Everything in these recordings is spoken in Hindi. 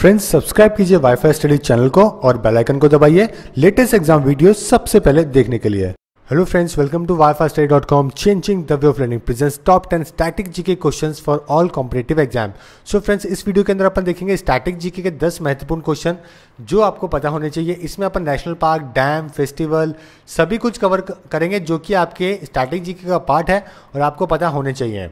फ्रेंड्स सब्सक्राइब कीजिए वाईफाई स्टडी चैनल को और बेल आइकन को दबाइए लेटेस्ट एग्जाम वीडियो सबसे पहले देखने के लिए hello friends welcome to WiFi study dot com changing the way of learning presents top ten static GK questions for all competitive exam so friends इस वीडियो के अंदर अपन देखेंगे स्टैटिक जीके के दस महत्वपूर्ण क्वेश्चन जो आपको पता होने चाहिए इसमें अपन नेशनल पार्क डैम फेस्टिवल सभी कुछ कवर करेंगे जो कि आपके स्टैटिक जीके का पार्ट है और आपको पता होने चाहिए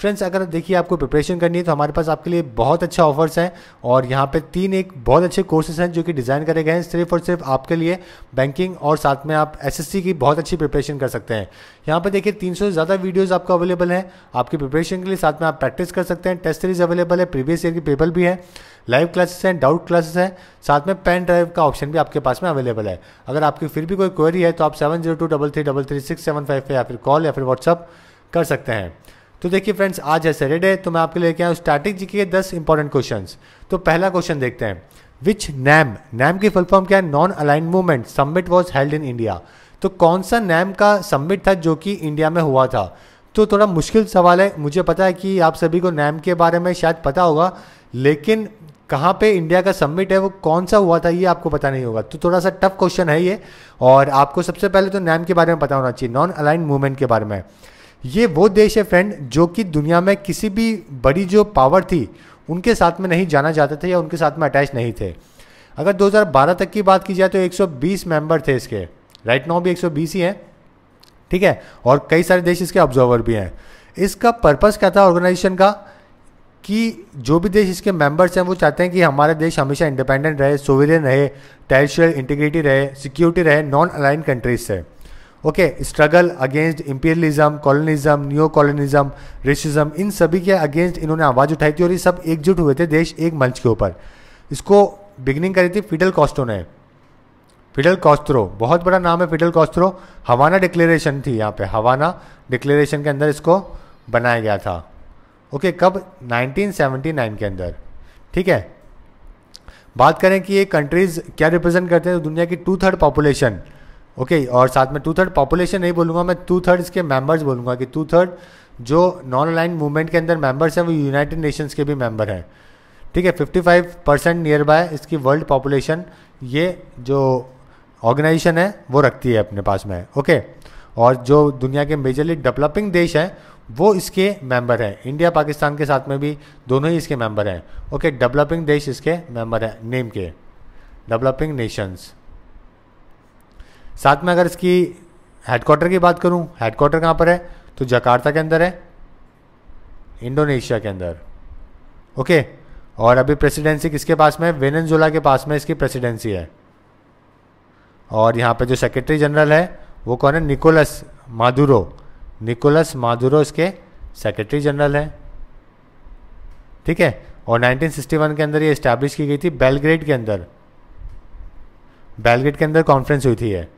फ्रेंड्स अगर देखिए आपको प्रिपरेशन करनी है तो हमारे पास आपके लिए बहुत अच्छा ऑफर्स हैं और यहाँ पे तीन एक बहुत अच्छे कोर्सेज हैं जो कि डिज़ाइन करे गए हैं सिर्फ और सिर्फ आपके लिए बैंकिंग और साथ में आप एसएससी की बहुत अच्छी प्रिपरेशन कर सकते हैं यहाँ पर देखिए तीन से ज़्यादा वीडियोज़ आपको अवेलेबल है आपकी प्रिपरेशन के लिए साथ में आप प्रैक्टिस कर सकते हैं टेस्ट सीरीज अवेलेबल है प्रीवियस ईयर की पेपर भी है लाइव क्लासेस हैं डाउट क्लासेस हैं साथ में पेन ड्राइव का ऑप्शन भी आपके पास में अवेलेबल है अगर आपकी फिर भी कोई क्वेरी है तो आप seven zero two double three double three six seven five पे या फिर कॉल या फिर व्हाट्सअप कर सकते हैं तो देखिए फ्रेंड्स आज है सैटरडे तो मैं आपके लेके आया स्टैटिक जी के दस इंपॉर्टेंट क्वेश्चन तो पहला क्वेश्चन देखते हैं विच नैम नैम की फुल फॉर्म क्या है non aligned movement summit was held in India तो कौन सा नैम का सबमिट था जो कि इंडिया में हुआ था तो थोड़ा मुश्किल सवाल है मुझे पता है कि आप सभी को नैम के बारे में शायद पता होगा लेकिन कहाँ पे इंडिया का सबमिट है वो कौन सा हुआ था ये आपको पता नहीं होगा तो थोड़ा सा टफ क्वेश्चन है ये और आपको सबसे पहले तो नैम के बारे में पता होना चाहिए नॉन अलाइन मूवमेंट के बारे में ये वो देश है फ्रेंड जो कि दुनिया में किसी भी बड़ी जो पावर थी उनके साथ में नहीं जाना जाते थे या उनके साथ में अटैच नहीं थे अगर 2012 तक की बात की जाए तो 120 मेंबर थे इसके राइट नाउ भी 120 ही हैं ठीक है और कई सारे देश इसके ऑब्जर्वर भी हैं इसका पर्पस क्या था ऑर्गेनाइजेशन का कि जो भी देश इसके मेंबर्स हैं वो चाहते हैं कि हमारा देश हमेशा इंडिपेंडेंट रहे सोवेरियन रहे टेरिटोरियल इंटीग्रिटी रहे सिक्योरिटी रहे नॉन अलाइन कंट्रीज से okay struggle against imperialism colonialism new colonialism racism इन सभी के अगेंस्ट इन्होंने आवाज़ उठाई थी और ये सब एकजुट हुए थे देश एक मंच के ऊपर इसको बिगनिंग करी थी फिडल कॉस्टो ने फिडल कॉस्त्रो बहुत बड़ा नाम है फिडल कॉस्त्रो हवाना डिक्लेरेशन थी यहाँ पे हवाना डिक्लेरेशन के अंदर इसको बनाया गया था ओके okay, कब 1979 के अंदर ठीक है बात करें कि ये कंट्रीज़ क्या रिप्रेजेंट करते हैं तो दुनिया की two third population okay okay, और साथ में टू थर्ड पॉपुलेशन नहीं बोलूंगा मैं टू थर्ड इसके मेंबर्स बोलूँगा कि टू थर्ड जो नॉन अलाइन मूवमेंट के अंदर मेंबर्स हैं वो यूनाइटेड नेशंस के भी मेंबर हैं ठीक है 55 परसेंट नियर बाय इसकी वर्ल्ड पॉपुलेशन ये जो ऑर्गेनाइजेशन है वो रखती है अपने पास में ओके okay? और जो दुनिया के मेजरली डेवलपिंग देश हैं वो इसके मेंबर हैं इंडिया पाकिस्तान के साथ में भी दोनों ही इसके मेंबर हैं ओके डेवलपिंग देश इसके मेंबर हैं नेम के डेवलपिंग नेशंस साथ में अगर इसकी हेडक्वार्टर की बात करूँ हेडक्वार्टर कहाँ पर है तो जकार्ता के अंदर है इंडोनेशिया के अंदर ओके और अभी प्रेसिडेंसी किसके पास में वेनजोला के पास में इसकी प्रेसिडेंसी है और यहाँ पे जो सेक्रेटरी जनरल है वो कौन है निकोलस माधुरो निकोलस माधुरो इसके सेक्रेटरी जनरल है ठीक है और 1961 के अंदर ये इस्टेब्लिश की गई थी बेलग्रेड के अंदर बेलग्रेड के अंदर कॉन्फ्रेंस हुई थी है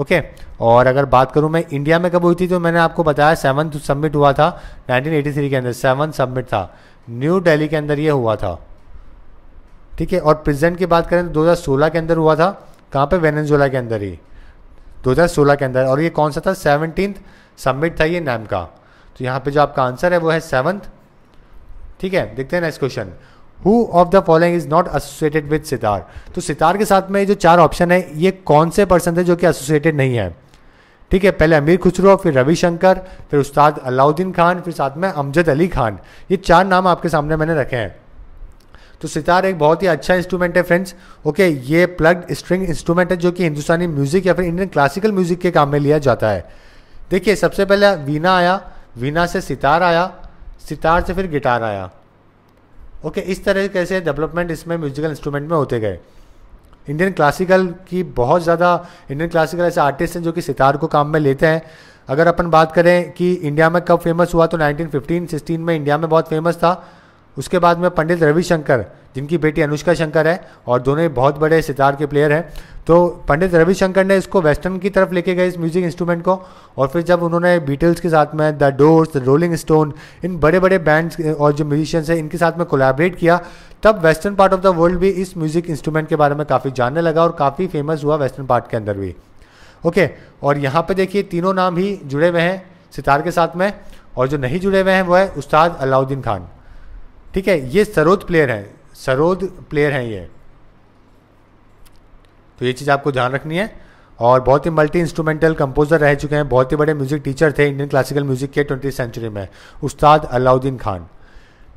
ओके okay. और अगर बात करूं मैं इंडिया में कब हुई थी तो मैंने आपको बताया सेवन सबमिट हुआ था 1983 के अंदर सेवन सबमिट था न्यू दिल्ली के अंदर ये हुआ था ठीक है और प्रेजेंट की बात करें तो 2016 के अंदर हुआ था कहाँ पे वेनेजुएला के अंदर ही 2016 के अंदर और ये कौन सा था सेवनटीन सबमिट था ये नैम का तो यहाँ पे जो आपका आंसर है वो है सेवन्थ ठीक है देखते हैं next question who of the following is not associated with sitar तो सितार के साथ में जो चार ऑप्शन है ये कौन से पर्सन थे जो कि एसोसिएटेड नहीं है ठीक है पहले अमीर खुसरो फिर रविशंकर फिर उस्ताद अलाउद्दीन खान फिर साथ में अमजद अली खान ये चार नाम आपके सामने मैंने रखे हैं तो सितार एक बहुत ही अच्छा इंस्ट्रूमेंट है फ्रेंड्स ओके ये प्लग्ड स्ट्रिंग इंस्ट्रूमेंट है जो कि हिंदुस्तानी म्यूजिक या फिर इंडियन क्लासिकल म्यूजिक के काम में लिया जाता है देखिए सबसे पहले वीना आया वीना से सितार आया सितार से फिर गिटार आया ओके इस तरह कैसे डेवलपमेंट इसमें म्यूजिकल इंस्ट्रूमेंट में होते गए इंडियन क्लासिकल की बहुत ज़्यादा इंडियन क्लासिकल ऐसे आर्टिस्ट हैं जो कि सितार को काम में लेते हैं अगर अपन बात करें कि इंडिया में कब फेमस हुआ तो 1915-16 में इंडिया में बहुत फेमस था उसके बाद में पंडित रविशंकर जिनकी बेटी अनुष्का शंकर है और दोनों ही बहुत बड़े सितार के प्लेयर हैं तो पंडित रविशंकर ने इसको वेस्टर्न की तरफ लेके गए इस म्यूजिक इंस्ट्रूमेंट को और फिर जब उन्होंने बीटल्स के साथ में the Doors the Rolling Stone इन बड़े बड़े बैंड्स और जो म्यूजिशियंस हैं इनके साथ में कोलैबोरेट किया तब western part of the world भी इस म्यूजिक इंस्ट्रूमेंट के बारे में काफ़ी जानने लगा और काफ़ी फेमस हुआ वेस्टर्न पार्ट के अंदर भी ओके और यहाँ पर देखिए तीनों नाम ही जुड़े हुए हैं सितार के साथ में और जो नहीं जुड़े हुए हैं वो है उस्ताद अलाउद्दीन खान ठीक है ये सरोद प्लेयर है सरोद प्लेयर हैं ये तो ये चीज़ आपको ध्यान रखनी है और बहुत ही मल्टी इंस्ट्रूमेंटल कंपोजर रह चुके हैं बहुत ही बड़े म्यूजिक टीचर थे इंडियन क्लासिकल म्यूजिक के ट्वेंटी सेंचुरी में उस्ताद अलाउद्दीन खान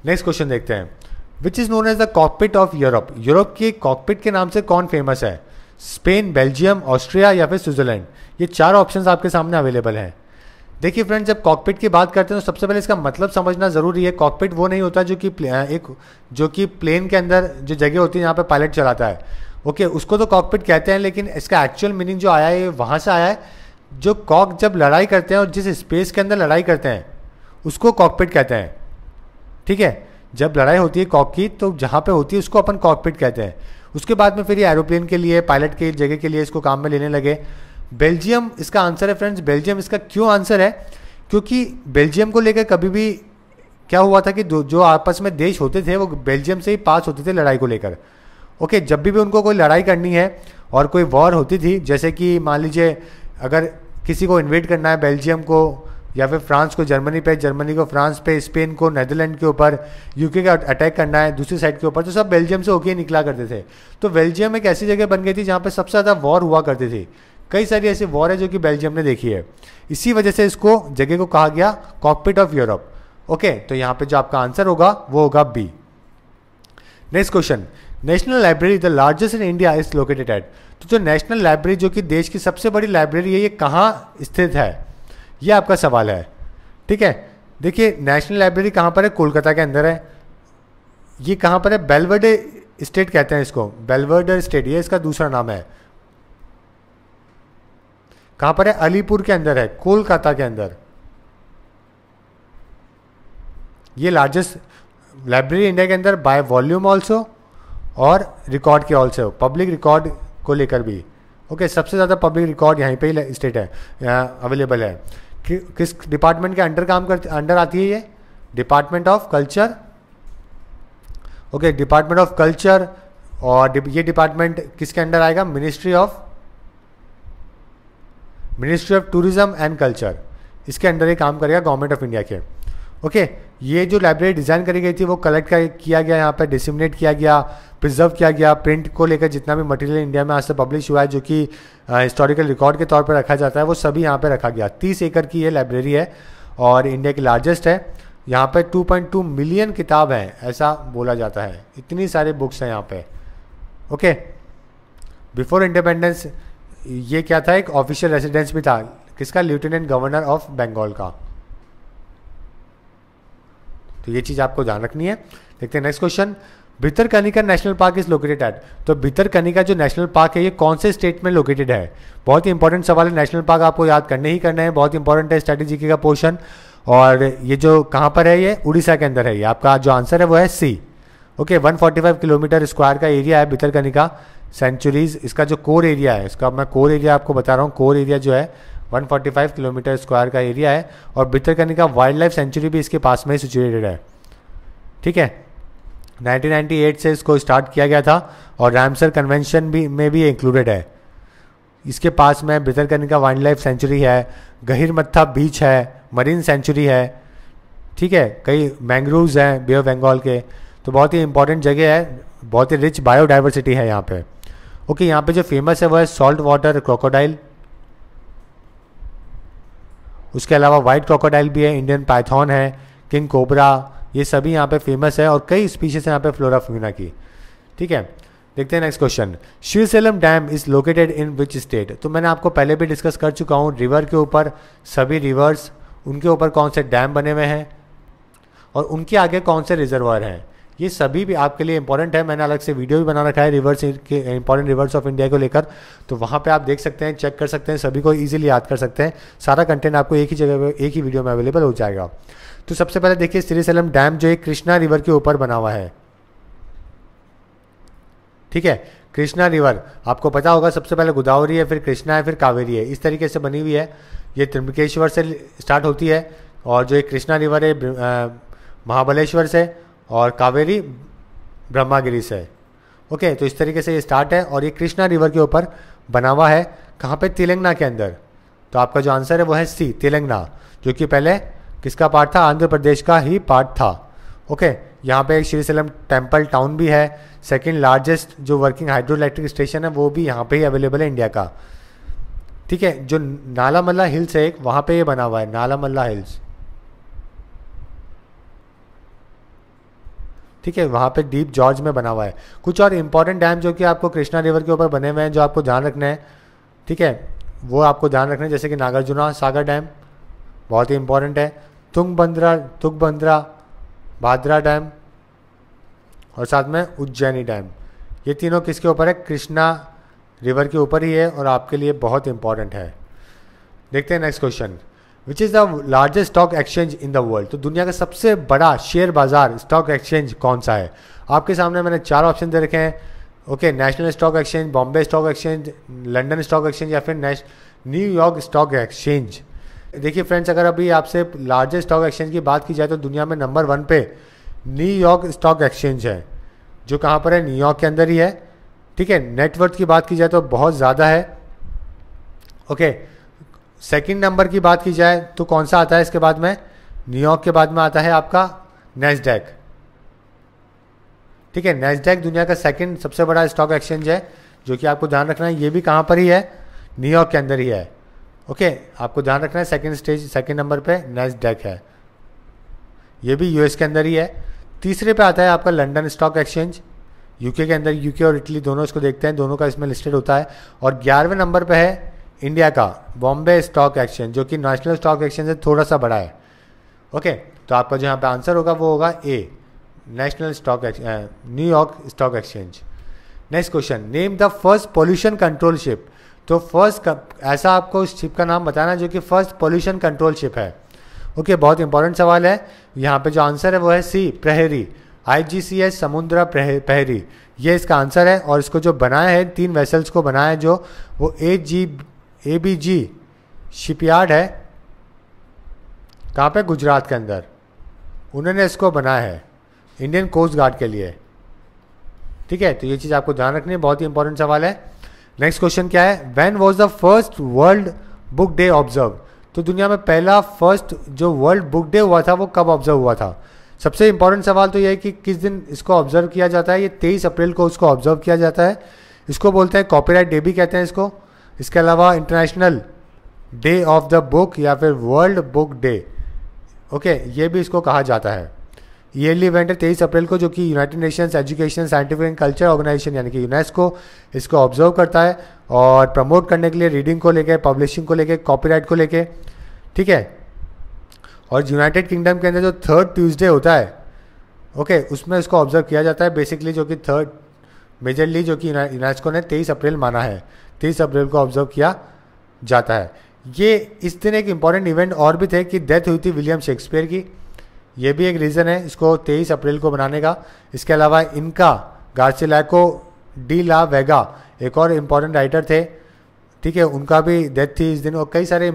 नेक्स्ट क्वेश्चन देखते हैं which is known as the cockpit of Europe Europe के कॉकपिट के नाम से कौन फेमस है स्पेन बेल्जियम ऑस्ट्रिया या फिर स्विट्जरलैंड ये चार ऑप्शन आपके सामने अवेलेबल हैं देखिए फ्रेंड जब कॉकपिट की बात करते हैं तो सबसे पहले इसका मतलब समझना ज़रूरी है कॉकपिट वो नहीं होता जो कि एक जो कि प्लेन के अंदर जो जगह होती है जहाँ पर पायलट चलाता है ओके उसको तो कॉकपिट कहते हैं लेकिन इसका एक्चुअल मीनिंग जो आया है वहाँ से आया है जो कॉक जब लड़ाई करते हैं और जिस स्पेस के अंदर लड़ाई करते हैं उसको कॉकपिट कहते हैं ठीक है जब लड़ाई होती है कॉक की तो जहाँ पे होती है उसको अपन कॉकपिट कहते हैं उसके बाद में फिर ये एरोप्लेन के लिए पायलट के जगह के लिए इसको काम में लेने लगे बेल्जियम इसका आंसर है फ्रेंड्स बेल्जियम इसका क्यों आंसर है क्योंकि बेल्जियम को लेकर कभी भी क्या हुआ था कि जो आपस में देश होते थे वो बेल्जियम से ही पास होते थे लड़ाई को लेकर ओके जब भी, भी उनको कोई लड़ाई करनी है और कोई वॉर होती थी जैसे कि मान लीजिए अगर किसी को इन्वेट करना है बेल्जियम को या फिर फ्रांस को जर्मनी पे जर्मनी को फ्रांस पे स्पेन को नेदरलैंड के ऊपर यूके का अटैक करना है दूसरी साइड के ऊपर तो सब बेल्जियम से होके निकला करते थे तो बेल्जियम एक ऐसी जगह बन गई थी जहाँ पे सबसे ज़्यादा वॉर हुआ करती थी कई सारी ऐसी वॉर है जो कि बेल्जियम ने देखी है इसी वजह से इसको जगह को कहा गया कॉकपिट ऑफ यूरोप ओके तो यहां पे जो आपका आंसर होगा वो होगा B next question national library the largest in India is located at तो जो नेशनल लाइब्रेरी जो कि देश की सबसे बड़ी लाइब्रेरी है ये कहाँ स्थित है ये आपका सवाल है ठीक है देखिए नेशनल लाइब्रेरी कहाँ पर है कोलकाता के अंदर है ये कहाँ पर है बेलवर्डे स्टेट कहते हैं इसको बेलवर्डर स्टेट ये इसका दूसरा नाम है कहाँ पर है अलीपुर के अंदर है कोलकाता के अंदर ये लार्जेस्ट लाइब्रेरी इंडिया के अंदर बाय वॉल्यूम ऑल्सो और रिकॉर्ड के ऑल्सो पब्लिक रिकॉर्ड को लेकर भी ओके okay, सबसे ज़्यादा पब्लिक रिकॉर्ड यहीं पे ही स्टेट है अवेलेबल है कि, किस डिपार्टमेंट के अंडर काम करते अंडर आती है ये department of culture okay department of culture और ये डिपार्टमेंट किसके अंडर आएगा ministry of ministry of tourism and culture इसके अंडर ये काम करेगा गवर्नमेंट ऑफ इंडिया के ओके okay, ये जो लाइब्रेरी डिज़ाइन करी गई थी वो कलेक्ट किया गया यहाँ पर डिसिमिनेट किया गया प्रिजर्व किया गया प्रिंट को लेकर जितना भी मटेरियल इंडिया में आज तक पब्लिश हुआ है जो कि हिस्टोरिकल रिकॉर्ड के तौर पर रखा जाता है वो सभी यहाँ पर रखा गया तीस एकड़ की ये लाइब्रेरी है और इंडिया की लार्जेस्ट है यहाँ पर 2.2 मिलियन किताब हैं ऐसा बोला जाता है इतनी सारे बुक्स हैं यहाँ पर ओके बिफोर इंडिपेंडेंस ये क्या था एक ऑफिशियल रेसिडेंस भी था किसका लेफ्टिनेंट गवर्नर ऑफ बंगाल का तो ये चीज़ आपको ध्यान रखनी है देखते हैं next question Bhitarkanika national park is located at तो भितरकनिका जो नेशनल पार्क है ये कौन से स्टेट में लोकेटेड है बहुत ही इंपॉर्टेंट सवाल है नेशनल पार्क आपको याद करने ही करना है बहुत इंपॉर्टेंट है स्ट्रेटेजी का पोर्शन और ये जो कहाँ पर है ये उड़ीसा के अंदर है ये आपका जो आंसर है वो है C okay okay, 145 kilometre square का एरिया है भितरकनिका सेंचुरीज इसका जो कोर एरिया है इसका मैं कोर एरिया आपको बता रहा हूँ कोर एरिया जो है 145 किलोमीटर स्क्वायर का एरिया है और भितरकनिका वाइल्ड लाइफ सेंचुरी भी इसके पास में ही सिचुएटेड है ठीक है 1998 से इसको स्टार्ट किया गया था और रामसर कन्वेंशन भी में भी इंक्लूडेड है इसके पास में भितरकनिका वाइल्ड लाइफ सेंचुरी है गहिरमत्था बीच है मरीन सेंचुरी है ठीक है कई मैंग्रोव्स हैं बे ऑफ बंगाल के तो बहुत ही इंपॉर्टेंट जगह है बहुत ही रिच बायोडाइवर्सिटी है यहाँ पे ओके okay, यहाँ पे जो फेमस है वो है सॉल्ट वाटर क्रोकोडाइल उसके अलावा वाइट क्रोकोडाइल भी है इंडियन पाइथॉन है किंग कोबरा ये सभी यहाँ पे फेमस है और कई स्पीशीज यहाँ पे फ्यूना की ठीक है देखते हैं next question Srisailam dam is located in which state तो मैंने आपको पहले भी डिस्कस कर चुका हूँ रिवर के ऊपर सभी रिवर्स उनके ऊपर कौन से डैम बने हुए हैं और उनके आगे कौन से रिजर्वर हैं ये सभी भी आपके लिए इंपॉर्टेंट है मैंने अलग से वीडियो भी बना रखा है रिवर्स के इंपॉर्टेंट रिवर्स ऑफ इंडिया को लेकर तो वहाँ पे आप देख सकते हैं चेक कर सकते हैं सभी को ईजिली याद कर सकते हैं सारा कंटेंट आपको एक ही जगह पर एक ही वीडियो में अवेलेबल हो जाएगा तो सबसे पहले देखिए श्रीसेलम डैम जो एक कृष्णा रिवर के ऊपर बना हुआ है ठीक है कृष्णा रिवर आपको पता होगा सबसे पहले गोदावरी है फिर कृष्णा है फिर कावेरी है इस तरीके से बनी हुई है ये त्रिम्बकेश्वर से स्टार्ट होती है और जो एक कृष्णा रिवर है महाबलेश्वर से और कावेरी ब्रह्मागिरी से ओके तो इस तरीके से ये स्टार्ट है और ये कृष्णा रिवर के ऊपर बना हुआ है कहाँ पे तेलंगना के अंदर तो आपका जो आंसर है वो है सी तेलंगना जो कि पहले किसका पार्ट था आंध्र प्रदेश का ही पार्ट था ओके यहाँ पे एक श्रीसलम टेम्पल टाउन भी है सेकंड लार्जेस्ट जो वर्किंग हाइड्रो इलेक्ट्रिक स्टेशन है वो भी यहाँ पे ही अवेलेबल है इंडिया का ठीक है जो नाला हिल्स है एक वहाँ पे ये बना हुआ है नालामल्ला हिल्स ठीक है वहाँ पे डीप जॉर्ज में बना हुआ है कुछ और इम्पॉर्टेंट डैम जो कि आपको कृष्णा रिवर के ऊपर बने हुए हैं जो आपको ध्यान रखना है ठीक है वो आपको ध्यान रखना है जैसे कि नागार्जुना सागर डैम बहुत ही इंपॉर्टेंट है तुंगबंद्रा तुंगबंद्रा भाद्रा डैम और साथ में उज्जैनी डैम ये तीनों किसके ऊपर है कृष्णा रिवर के ऊपर ही है और आपके लिए बहुत इंपॉर्टेंट है देखते हैं next question which is the largest stock exchange in the world तो दुनिया का सबसे बड़ा शेयर बाजार स्टॉक एक्सचेंज कौन सा है आपके सामने मैंने चार ऑप्शन दे रखे हैं okay national stock exchange Bombay stock exchange London stock exchange या फिर न्यूयॉर्क स्टॉक एक्सचेंज देखिए फ्रेंड्स अगर अभी आपसे लार्जेस्ट स्टॉक एक्सचेंज की बात की जाए तो दुनिया में नंबर वन पे न्यूयॉर्क स्टॉक एक्सचेंज है जो कहाँ पर है न्यूयॉर्क के अंदर ही है ठीक है नेटवर्थ की बात की जाए तो बहुत ज़्यादा है ओके okay, सेकंड नंबर की बात की जाए तो कौन सा आता है इसके बाद में न्यूयॉर्क के बाद में आता है आपका नेस्डेक ठीक है नेस्डैक दुनिया का सेकंड सबसे बड़ा स्टॉक एक्सचेंज है जो कि आपको ध्यान रखना है ये भी कहाँ पर ही है न्यूयॉर्क के अंदर ही है ओके आपको ध्यान रखना है सेकंड स्टेज सेकंड नंबर पे नेस्डेक है ये भी यूएस के अंदर ही है तीसरे पे आता है आपका लंदन स्टॉक एक्सचेंज यूके के अंदर यूके और इटली दोनों इसको देखते हैं दोनों का इसमें लिस्टेड होता है और ग्यारहवें नंबर पर है इंडिया का बॉम्बे स्टॉक एक्सचेंज जो कि नेशनल स्टॉक एक्सचेंज से थोड़ा सा बड़ा है ओके तो आपका जो यहाँ पे आंसर होगा वो होगा A national stock exchange New York stock exchange next question name the first pollution control ship तो फर्स्ट ऐसा आपको उस शिप का नाम बताना जो कि फर्स्ट पॉल्यूशन कंट्रोल शिप है ओके okay, बहुत इंपॉर्टेंट सवाल है यहाँ पे जो आंसर है वो है सी प्रहरी आई जी सी एस समुद्रा प्रहरी ये इसका आंसर है और इसको जो बनाया है तीन वेसल्स को बनाया है जो वो ए जी ए बी जी शिपयार्ड है कहाँ पे गुजरात के अंदर उन्होंने इसको बनाया है इंडियन कोस्ट गार्ड के लिए ठीक है तो ये चीज़ आपको ध्यान रखनी है बहुत ही इंपॉर्टेंट सवाल है नेक्स्ट क्वेश्चन क्या है when was the first world book day observe तो दुनिया में पहला फर्स्ट जो वर्ल्ड बुक डे हुआ था वो कब ऑब्जर्व हुआ था सबसे इंपॉर्टेंट सवाल तो यह है कि किस दिन इसको ऑब्जर्व किया जाता है ये तेईस अप्रैल को उसको ऑब्जर्व किया जाता है इसको बोलते हैं कॉपीराइट डे भी कहते हैं इसको इसके अलावा international day of the book या फिर वर्ल्ड बुक डे ओके ये भी इसको कहा जाता है ईयरली इवेंट है तेईस अप्रैल को जो कि United Nations education scientific and culture organisation यानी कि यूनेस्को इसको ऑब्जर्व करता है और प्रमोट करने के लिए रीडिंग को लेकर पब्लिशिंग को लेकर कॉपीराइट को लेकर ठीक है और यूनाइटेड किंगडम के अंदर जो थर्ड ट्यूजडे होता है ओके okay, उसमें इसको ऑब्जर्व किया जाता है बेसिकली जो कि थर्ड मेजरली जो कि यूनेस्को ने तेईस अप्रैल माना है तेईस अप्रैल को ऑब्जर्व किया जाता है ये इस दिन एक इम्पॉर्टेंट इवेंट और भी थे कि डेथ हुई थी विलियम शेक्सपियर की ये भी एक रीज़न है इसको 23 अप्रैल को बनाने का इसके अलावा इनका गार्सिलैको डी ला वेगा एक और इम्पॉर्टेंट राइटर थे ठीक है उनका भी डेथ थी इस दिन और कई सारे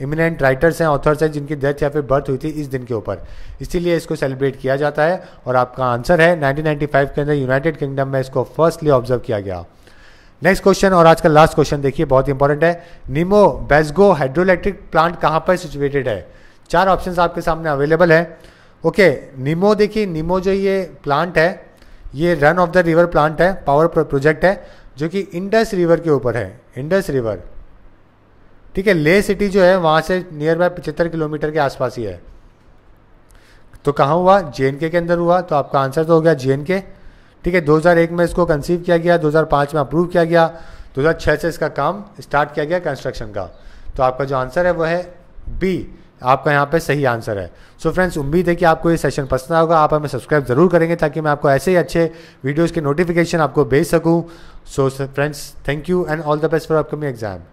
इमिनेंट राइटर्स हैं ऑथर्स हैं जिनकी डेथ या फिर बर्थ हुई थी इस दिन के ऊपर इसीलिए इसको सेलिब्रेट किया जाता है और आपका आंसर है 1995 के अंदर यूनाइटेड किंगडम में इसको फर्स्टली ऑब्जर्व किया गया नेक्स्ट क्वेश्चन और आज का लास्ट क्वेश्चन देखिए बहुत इंपॉर्टेंट है निमो बेस्गो हाइड्रो इलेक्ट्रिक प्लांट कहाँ पर सिचुएटेड है चार ऑप्शन आपके सामने अवेलेबल है ओके निमो देखिए निमो जो ये प्लांट है ये run of the river plant है पावर प्रोजेक्ट है जो कि इंडस रिवर के ऊपर है इंडस रिवर ठीक है ले सिटी जो है वहाँ से नियर बाय पचहत्तर किलोमीटर के आसपास ही है तो कहाँ हुआ जे के अंदर हुआ तो आपका आंसर तो हो गया जे ठीक है 2001 में इसको कंसीव किया गया 2005 में अप्रूव किया गया 2006 से इसका काम स्टार्ट किया गया कंस्ट्रक्शन का तो आपका जो आंसर है वो है बी आपका यहाँ पे सही आंसर है सो फ्रेंड्स उम्मीद है कि आपको ये सेशन पसंद आएगा आप हमें सब्सक्राइब ज़रूर करेंगे ताकि मैं आपको ऐसे ही अच्छे वीडियोज़ के नोटिफिकेशन आपको भेज सकूँ so friends thank you and all the best for upcoming exam